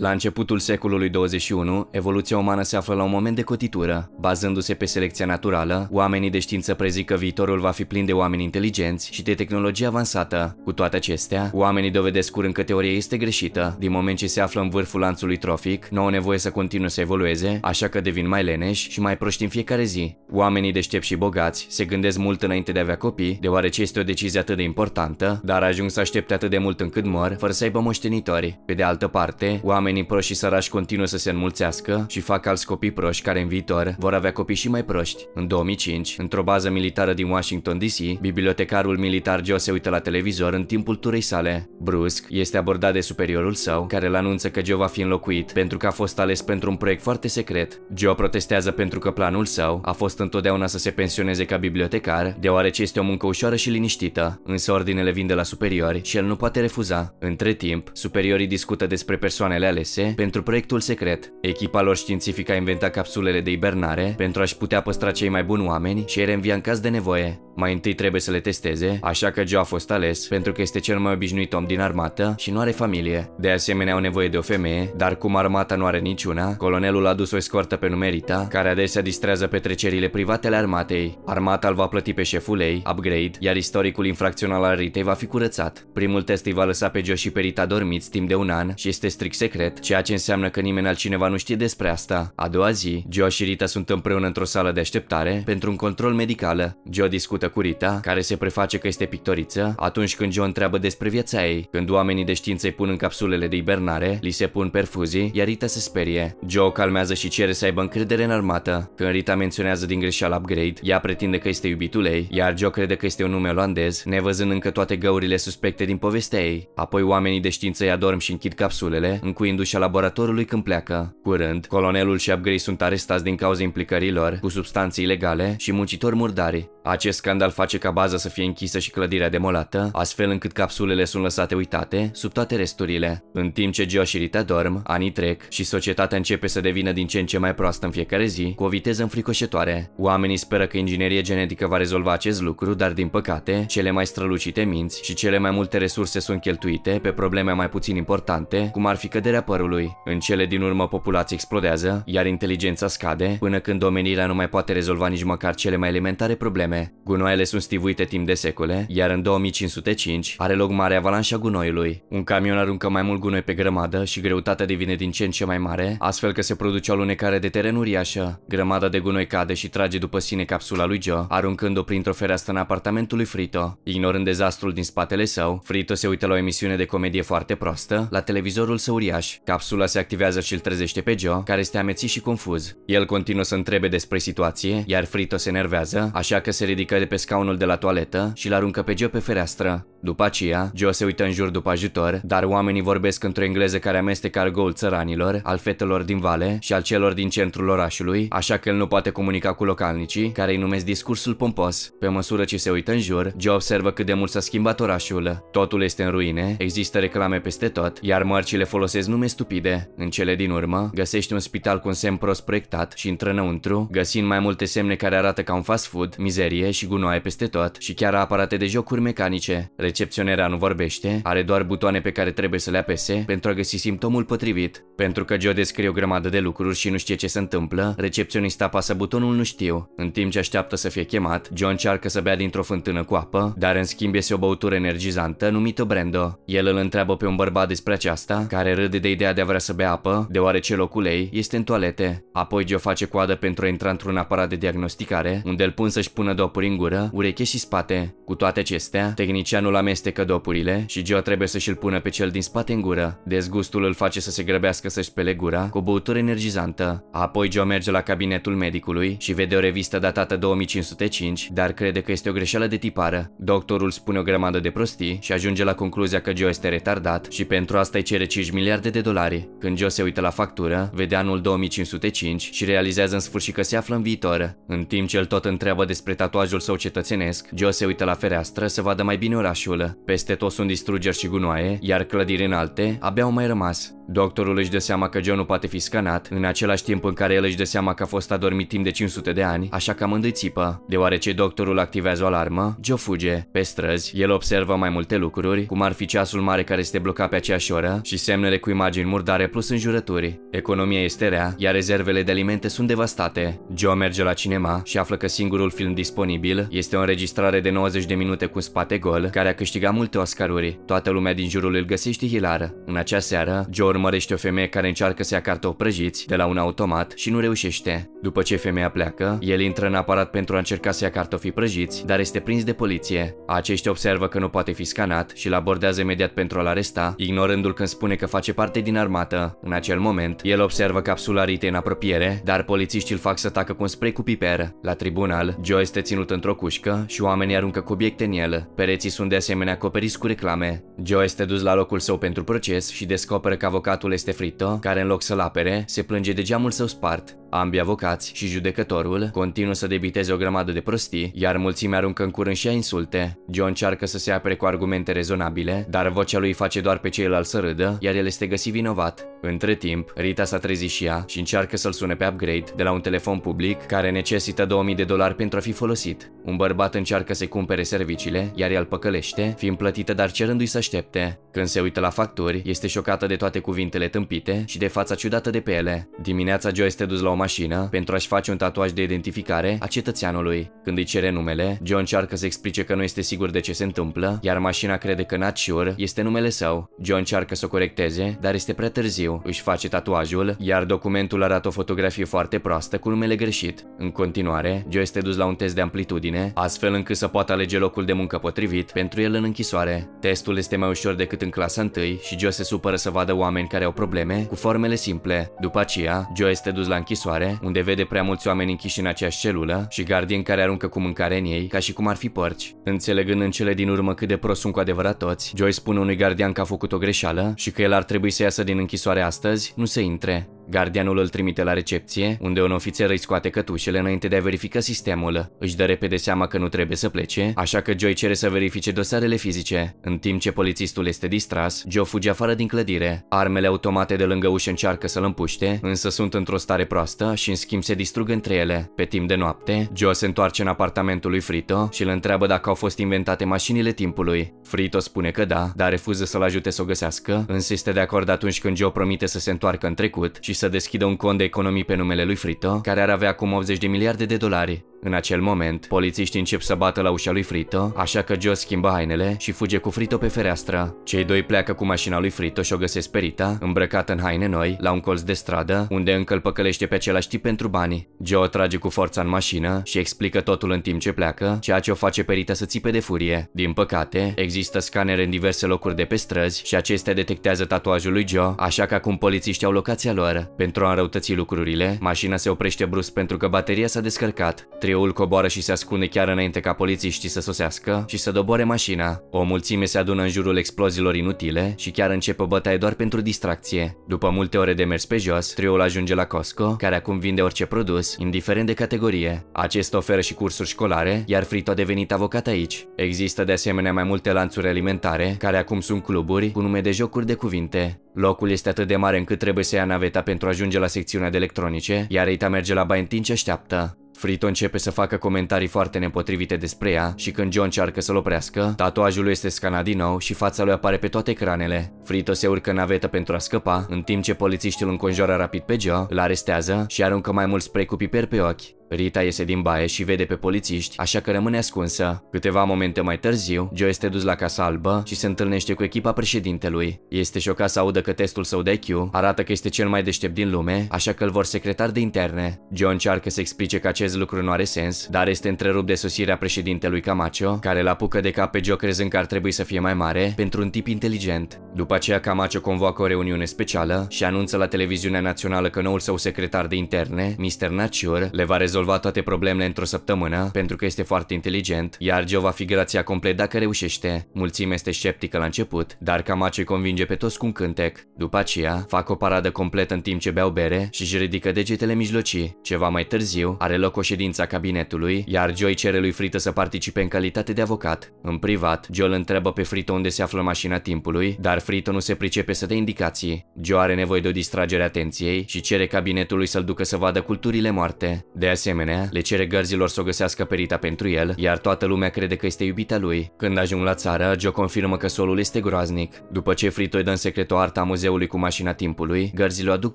La începutul secolului 21, evoluția umană se află la un moment de cotitură. Bazându-se pe selecția naturală, oamenii de știință prezic că viitorul va fi plin de oameni inteligenți și de tehnologie avansată. Cu toate acestea, oamenii dovedesc curând că teoria este greșită. Din moment ce se află în vârful lanțului trofic, nu au nevoie să continue să evolueze, așa că devin mai leneși și mai proști în fiecare zi. Oamenii deștepți și bogați se gândesc mult înainte de a avea copii, deoarece este o decizie atât de importantă, dar ajung să aștepte atât de mult încât mor, fără să aibă moștenitori. Pe de altă parte, oamenii Oamenii proști și sărași continuă să se înmulțească și fac alți copii proști care în viitor vor avea copii și mai proști. În 2005, într-o bază militară din Washington DC, bibliotecarul militar Joe se uită la televizor în timpul turei sale. Brusc, este abordat de superiorul său, care îl anunță că Joe va fi înlocuit pentru că a fost ales pentru un proiect foarte secret. Joe protestează pentru că planul său a fost întotdeauna să se pensioneze ca bibliotecar, deoarece este o muncă ușoară și liniștită, însă ordinele vin de la superiori și el nu poate refuza. Între timp, superiorii discută despre persoanele alese pentru proiectul secret. Echipa lor științifică a inventat capsulele de ibernare pentru a-și putea păstra cei mai buni oameni și îi reînvia în caz de nevoie. Mai întâi trebuie să le testeze, așa că Joe a fost ales pentru că este cel mai obișnuit om din armată și nu are familie. De asemenea au nevoie de o femeie, dar cum armata nu are niciuna, colonelul a dus o escortă pe numerita, care adesea distrează petrecerile private ale armatei. Armata îl va plăti pe șeful ei, upgrade, iar istoricul infracțional al Ritei va fi curățat. Primul test îi va lăsa pe Joe și pe Rita dormiți timp de un an și este strict secret secret, ceea ce înseamnă că nimeni altcineva nu știe despre asta. A doua zi, Joe și Rita sunt împreună într-o sală de așteptare pentru un control medical. Joe discută cu Rita, care se preface că este pictoriță, atunci când Joe întreabă despre viața ei. Când oamenii de știință îi pun în capsulele de hibernare, li se pun perfuzii, iar Rita se sperie. Joe o calmează și cere să aibă încredere în armată. Când Rita menționează din greșeală upgrade, ea pretinde că este iubitul ei, iar Joe crede că este un nume olandez, nevăzând încă toate găurile suspecte din povestea ei. Apoi oamenii de știință îi adorm și închid capsulele, încuindu indușa laboratorului când pleacă. Curând, colonelul și Upgrade sunt arestați din cauza implicărilor cu substanțe ilegale și muncitori murdari. Acest scandal face ca baza să fie închisă și clădirea demolată, astfel încât capsulele sunt lăsate uitate, sub toate resturile. În timp ce Joe și Rita dorm, anii trec și societatea începe să devină din ce în ce mai proastă în fiecare zi, cu o viteză înfricoșătoare. Oamenii speră că inginerie genetică va rezolva acest lucru, dar din păcate, cele mai strălucite minți și cele mai multe resurse sunt cheltuite pe probleme mai puțin importante, cum ar fi căderea părului. În cele din urmă populația explodează, iar inteligența scade, până când omenirea nu mai poate rezolva nici măcar cele mai elementare probleme vreme, gunoaiele sunt stivuite timp de secole, iar în 2505 are loc mare avalanșa gunoiului. Un camion aruncă mai mult gunoi pe grămadă și greutatea devine din ce în ce mai mare, astfel că se produce o alunecare de teren uriașă. Grămada de gunoi cade și trage după sine capsula lui Joe, aruncând-o printr-o fereastră în apartamentul lui Frito. Ignorând dezastrul din spatele său, Frito se uită la o emisiune de comedie foarte proastă, la televizorul său uriaș. Capsula se activează și îl trezește pe Joe, care este amețit și confuz. El continuă să întrebe despre situație, iar Frito se nervează, așa că se se ridică de pe scaunul de la toaletă și l-aruncă pe Joe pe fereastră. După aceea, Joe se uită în jur după ajutor, dar oamenii vorbesc într-o engleză care amestecă argoul țăranilor, al fetelor din vale și al celor din centrul orașului, așa că el nu poate comunica cu localnicii, care îi numesc discursul pompos. Pe măsură ce se uită în jur, Joe observă cât de mult s-a schimbat orașul. Totul este în ruine, există reclame peste tot, iar mărcile folosesc nume stupide. În cele din urmă, găsești un spital cu un semn prost proiectat și intră înăuntru, găsind mai multe semne care arată ca un fast food, mizerie bucătărie și gunoaie peste tot și chiar aparate de jocuri mecanice. Recepționera nu vorbește, are doar butoane pe care trebuie să le apese pentru a găsi simptomul potrivit. Pentru că Joe descrie o grămadă de lucruri și nu știe ce se întâmplă, recepționista apasă butonul nu știu. În timp ce așteaptă să fie chemat, Joe încearcă să bea dintr-o fântână cu apă, dar în schimb este o băutură energizantă numită Brando. El îl întreabă pe un bărbat despre aceasta, care râde de ideea de a vrea să bea apă, deoarece locul ei este în toalete. Apoi Joe face coadă pentru a intra într-un aparat de diagnosticare, unde îl pun să-și pună dopuri în gură, ureche și spate. Cu toate acestea, tehnicianul amestecă dopurile și Joe trebuie să și-l pună pe cel din spate în gură. Dezgustul îl face să se grăbească să-și spele gura cu o băutură energizantă. Apoi Joe merge la cabinetul medicului și vede o revistă datată 2505, dar crede că este o greșeală de tipară. Doctorul spune o grămadă de prostii și ajunge la concluzia că Joe este retardat și pentru asta îi cere 5 miliarde de dolari. Când Joe se uită la factură, vede anul 2505 și realizează în sfârșit că se află în viitor, în timp ce el tot întreabă despre tatuajul tatuajul său cetățenesc, Joe se uită la fereastră să vadă mai bine orașul. Peste tot sunt distrugeri și gunoaie, iar clădiri înalte abia au mai rămas. Doctorul își dă seama că Joe nu poate fi scanat, în același timp în care el își dă seama că a fost adormit timp de 500 de ani, așa că amândoi țipă. Deoarece doctorul activează o alarmă, Joe fuge. Pe străzi, el observă mai multe lucruri, cum ar fi ceasul mare care este blocat pe aceeași oră și semnele cu imagini murdare plus înjurături. Economia este rea, iar rezervele de alimente sunt devastate. Joe merge la cinema și află că singurul film disponibil disponibil. Este o înregistrare de 90 de minute cu spate gol, care a câștigat multe Oscaruri. Toată lumea din jurul îl găsește hilar. În acea seară, Joe urmărește o femeie care încearcă să ia o prăjiți de la un automat și nu reușește. După ce femeia pleacă, el intră în aparat pentru a încerca să ia cartofii prăjiți, dar este prins de poliție. Aceștia observă că nu poate fi scanat și îl abordează imediat pentru a-l aresta, ignorându-l când spune că face parte din armată. În acel moment, el observă capsula Rite în apropiere, dar polițiștii îl fac să tacă cu un spray cu piper. La tribunal, Joe este ținut într-o cușcă și oamenii aruncă cu obiecte în el. Pereții sunt de asemenea acoperiți cu reclame. Joe este dus la locul său pentru proces și descoperă că avocatul este Frito, care în loc să-l apere, se plânge de geamul său spart. Ambii avocați și judecătorul continuă să debiteze o grămadă de prostii, iar mulțimea aruncă în curând și a insulte. John încearcă să se apere cu argumente rezonabile, dar vocea lui face doar pe ceilalți să râdă, iar el este găsit vinovat. Între timp, Rita s-a trezit și ea și încearcă să-l sune pe upgrade de la un telefon public care necesită 2000 de dolari pentru a fi folosit. Un bărbat încearcă să-i cumpere serviciile, iar el păcălește, fiind plătită dar cerându-i să aștepte. Când se uită la facturi, este șocată de toate cuvintele tâmpite și de fața ciudată de pe ele. Dimineața Joe este dus la o mașină pentru a-și face un tatuaj de identificare a cetățeanului. Când îi cere numele, Joe încearcă să explice că nu este sigur de ce se întâmplă, iar mașina crede că Nat Sure este numele său. Joe încearcă să o corecteze, dar este prea târziu, își face tatuajul, iar documentul arată o fotografie foarte proastă cu numele greșit. În continuare, Joe este dus la un test de amplitudine bine, astfel încât să poată alege locul de muncă potrivit pentru el în închisoare. Testul este mai ușor decât în clasa 1 și Joe se supără să vadă oameni care au probleme cu formele simple. După aceea, Joe este dus la închisoare, unde vede prea mulți oameni închiși în aceeași celulă și gardieni care aruncă cu mâncare în ei, ca și cum ar fi porci. Înțelegând în cele din urmă cât de prost sunt cu adevărat toți, Joe spune unui gardian că a făcut o greșeală și că el ar trebui să iasă din închisoare astăzi, nu se intre. Gardianul îl trimite la recepție, unde un ofițer îi scoate cătușele înainte de a verifica sistemul. Își dă repede seama că nu trebuie să plece, așa că Joe cere să verifice dosarele fizice. În timp ce polițistul este distras, Joe fuge afară din clădire. Armele automate de lângă ușă încearcă să-l împuște, însă sunt într-o stare proastă și în schimb se distrug între ele. Pe timp de noapte, Joe se întoarce în apartamentul lui Frito și îl întreabă dacă au fost inventate mașinile timpului. Frito spune că da, dar refuză să-l ajute să o găsească, însă este de acord atunci când Joe promite să se întoarcă în trecut și și să deschidă un cont de economii pe numele lui Frito, care ar avea acum 80 de miliarde de dolari. În acel moment, polițiștii încep să bată la ușa lui Frito, așa că Joe schimbă hainele și fuge cu Frito pe fereastră. Cei doi pleacă cu mașina lui Frito și o găsesc perita, îmbrăcată în haine noi, la un colț de stradă, unde încă îl păcălește pe același tip pentru bani. Joe o trage cu forța în mașină și explică totul în timp ce pleacă, ceea ce o face perita să țipe de furie. Din păcate, există scanere în diverse locuri de pe străzi și acestea detectează tatuajul lui Joe, așa că acum polițiștii au locația lor. Pentru a înrăutăți lucrurile, mașina se oprește brusc pentru că bateria s-a descărcat. Triul coboară și se ascunde chiar înainte ca polițiștii să sosească și să doboare mașina. O mulțime se adună în jurul exploziilor inutile și chiar începe bătaie doar pentru distracție. După multe ore de mers pe jos, triul ajunge la Costco, care acum vinde orice produs, indiferent de categorie. Acesta oferă și cursuri școlare, iar Frito a devenit avocat aici. Există de asemenea mai multe lanțuri alimentare, care acum sunt cluburi cu nume de jocuri de cuvinte. Locul este atât de mare încât trebuie să ia naveta pentru a ajunge la secțiunea de electronice, iar Rita merge la baie în timp ce așteaptă. Frito începe să facă comentarii foarte nepotrivite despre ea și când John încearcă să-l oprească, tatuajul lui este scanat din nou și fața lui apare pe toate ecranele. Frito se urcă în navetă pentru a scăpa, în timp ce polițiștii îl înconjoară rapid pe Joe, îl arestează și aruncă mai mult spre cu piper pe ochi. Rita iese din baie și vede pe polițiști, așa că rămâne ascunsă. Câteva momente mai târziu, Joe este dus la Casa Albă și se întâlnește cu echipa președintelui. Este șocat să audă că testul său de IQ arată că este cel mai deștept din lume, așa că îl vor secretar de interne. Joe încearcă să explice că acest lucru nu are sens, dar este întrerupt de sosirea președintelui Camacho, care îl apucă de cap pe Joe crezând că ar trebui să fie mai mare pentru un tip inteligent. După aceea, Camacho convoacă o reuniune specială și anunță la televiziunea națională că noul său secretar de interne, Mr. Nature, le va rezolva rezolva toate problemele într-o săptămână, pentru că este foarte inteligent, iar Joe va fi grația complet dacă reușește. Mulțime este sceptică la început, dar Camacho îi convinge pe toți cu un cântec. După aceea, fac o paradă completă în timp ce beau bere și își ridică degetele mijlocii. Ceva mai târziu, are loc o ședință a cabinetului, iar Joe îi cere lui Frită să participe în calitate de avocat. În privat, Joe îl întreabă pe Frito unde se află mașina timpului, dar Frito nu se pricepe să dea indicații. Joe are nevoie de o distragere atenției și cere cabinetului să-l ducă să vadă culturile moarte. De asemenea, asemenea, le cere gărzilor să o găsească perita pentru el, iar toată lumea crede că este iubita lui. Când ajung la țară, Joe confirmă că solul este groaznic. După ce Frito îi dă în secret o arta muzeului cu mașina timpului, gărzii o aduc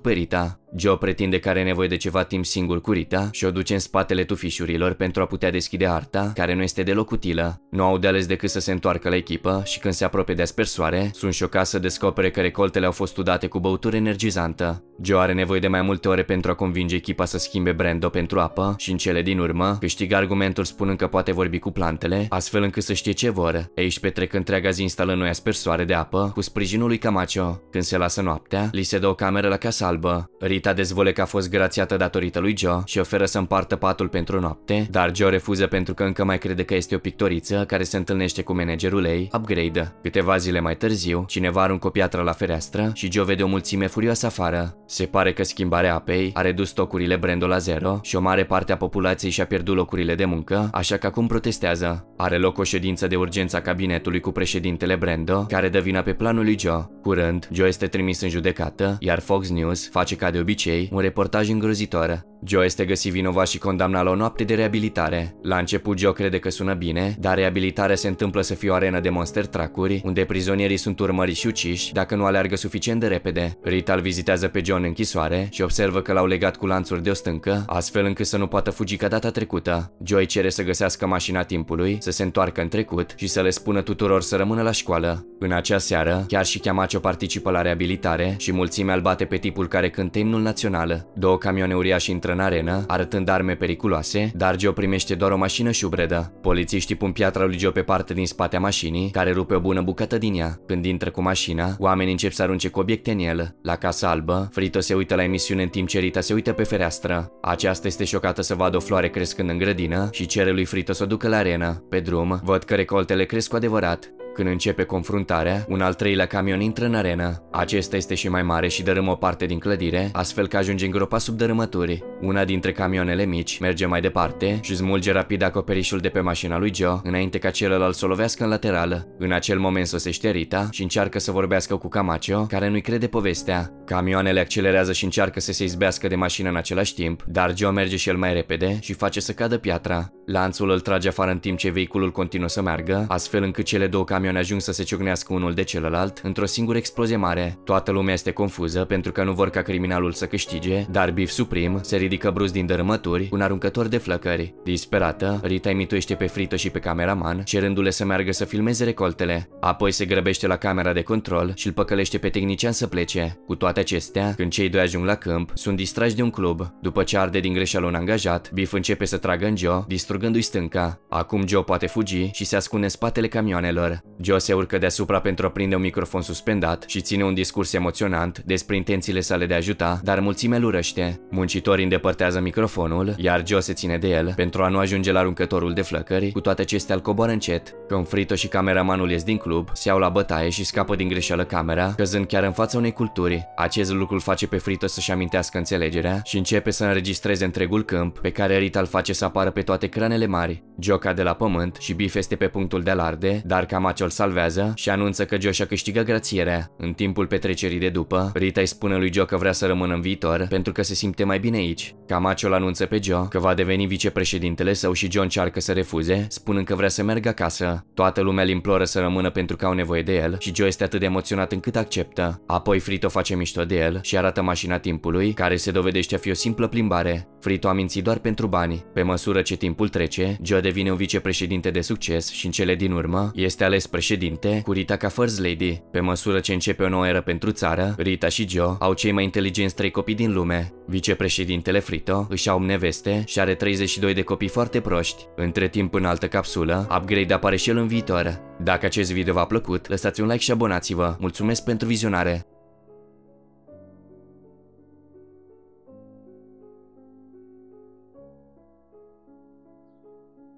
perita. Joe pretinde că are nevoie de ceva timp singur cu Rita și o duce în spatele tufișurilor pentru a putea deschide arta, care nu este deloc utilă. Nu au de ales decât să se întoarcă la echipă și când se apropie de aspersoare, sunt șocați să descopere că recoltele au fost udate cu băutură energizantă. Joe are nevoie de mai multe ore pentru a convinge echipa să schimbe Brando pentru apă și în cele din urmă câștigă argumentul spunând că poate vorbi cu plantele, astfel încât să știe ce vor. Ei își petrec întreaga zi instalând noi aspersoare de apă cu sprijinul lui Camacho. Când se lasă noaptea, li se dă o cameră la Casa Albă. Rita Rita dezvole că a fost grațiată datorită lui Joe și oferă să împartă patul pentru noapte, dar Joe refuză pentru că încă mai crede că este o pictoriță care se întâlnește cu managerul ei, upgrade. Câteva zile mai târziu, cineva aruncă o piatră la fereastră și Joe vede o mulțime furioasă afară. Se pare că schimbarea apei a redus stocurile brand la zero și o mare parte a populației și-a pierdut locurile de muncă, așa că acum protestează. Are loc o ședință de urgență a cabinetului cu președintele Brando, care dă vina pe planul lui Joe. Curând, Joe este trimis în judecată, iar Fox News face ca de obiectiv obicei, un reportaj îngrozitoare. Joe este găsit vinovat și condamnat la o noapte de reabilitare. La început Joe crede că sună bine, dar reabilitarea se întâmplă să fie o arenă de monster tracuri, unde prizonierii sunt urmăriți și uciși dacă nu aleargă suficient de repede. Rita îl vizitează pe John în închisoare și observă că l-au legat cu lanțuri de o stâncă, astfel încât să nu poată fugi ca data trecută. Joe cere să găsească mașina timpului, să se întoarcă în trecut și să le spună tuturor să rămână la școală. În acea seară, chiar și Chiamacio participă la reabilitare și mulțimea îl bate pe tipul care cântă imnul național. Două camioane uriașe intră intră în arenă, arătând arme periculoase, dar Joe primește doar o mașină șubredă. Polițiștii pun piatra lui Joe pe parte din spatea mașinii, care rupe o bună bucată din ea. Când intră cu mașina, oamenii încep să arunce cu obiecte în el. La Casa Albă, Frito se uită la emisiune în timp ce Rita se uită pe fereastră. Aceasta este șocată să vadă o floare crescând în grădină și cere lui Frito să o ducă la arenă. Pe drum, văd că recoltele cresc cu adevărat. Când începe confruntarea, un al treilea camion intră în arenă. Acesta este și mai mare și dărâmă o parte din clădire, astfel că ajunge îngropat sub dărâmături. Una dintre camioanele mici merge mai departe și smulge rapid acoperișul de pe mașina lui Joe, înainte ca celălalt să o lovească în lateral. În acel moment sosește Rita și încearcă să vorbească cu Camacho, care nu-i crede povestea. Camioanele accelerează și încearcă să se izbească de mașină în același timp, dar Joe merge și el mai repede și face să cadă piatra. Lanțul îl trage afară în timp ce vehiculul continuă să meargă, astfel încât cele două camioane camion ajung să se ciocnească unul de celălalt într-o singură explozie mare. Toată lumea este confuză pentru că nu vor ca criminalul să câștige, dar Beef Supreme se ridică brusc din dărâmături, un aruncător de flăcări. Disperată, Rita imituiește pe Frită și pe cameraman, cerându-le să meargă să filmeze recoltele. Apoi se grăbește la camera de control și îl păcălește pe tehnician să plece. Cu toate acestea, când cei doi ajung la câmp, sunt distrași de un club. După ce arde din greșeală un angajat, Biff începe să tragă în Joe, distrugându-i stânca. Acum Joe poate fugi și se ascunde în spatele camioanelor se urcă deasupra pentru a prinde un microfon suspendat și ține un discurs emoționant despre intențiile sale de a ajuta, dar mulțimea urăște. Muncitorii îndepărtează microfonul, iar Joe se ține de el pentru a nu ajunge la aruncătorul de flăcări, cu toate acestea îl coboară încet. Când Frito și cameramanul ies din club, se iau la bătaie și scapă din greșeală camera, căzând chiar în fața unei culturi. Acest lucru îl face pe Frito să-și amintească înțelegerea și începe să înregistreze întregul câmp, pe care Rita îl face să apară pe toate cranele mari. Joca de la pământ și Biff este pe punctul de alarde, dar Camacho îl salvează și anunță că Joe și-a câștigat grațierea. În timpul petrecerii de după, Rita îi spune lui Joe că vrea să rămână în viitor pentru că se simte mai bine aici. Camacho îl anunță pe Joe că va deveni vicepreședintele său și John încearcă să refuze, spunând că vrea să meargă acasă. Toată lumea îl imploră să rămână pentru că au nevoie de el și Joe este atât de emoționat încât acceptă. Apoi Frito face mișto de el și arată mașina timpului, care se dovedește a fi o simplă plimbare. Frito a mințit doar pentru bani. Pe măsură ce timpul trece, Joe devine un vicepreședinte de succes și în cele din urmă este ales președinte cu Rita ca First Lady. Pe măsură ce începe o nouă eră pentru țară, Rita și Joe au cei mai inteligenți trei copii din lume. Vicepreședintele Frito își au neveste și are 32 de copii foarte proști. Între timp în altă capsulă, upgrade apare și el în viitor. Dacă acest video v-a plăcut, lăsați un like și abonați-vă. Mulțumesc pentru vizionare!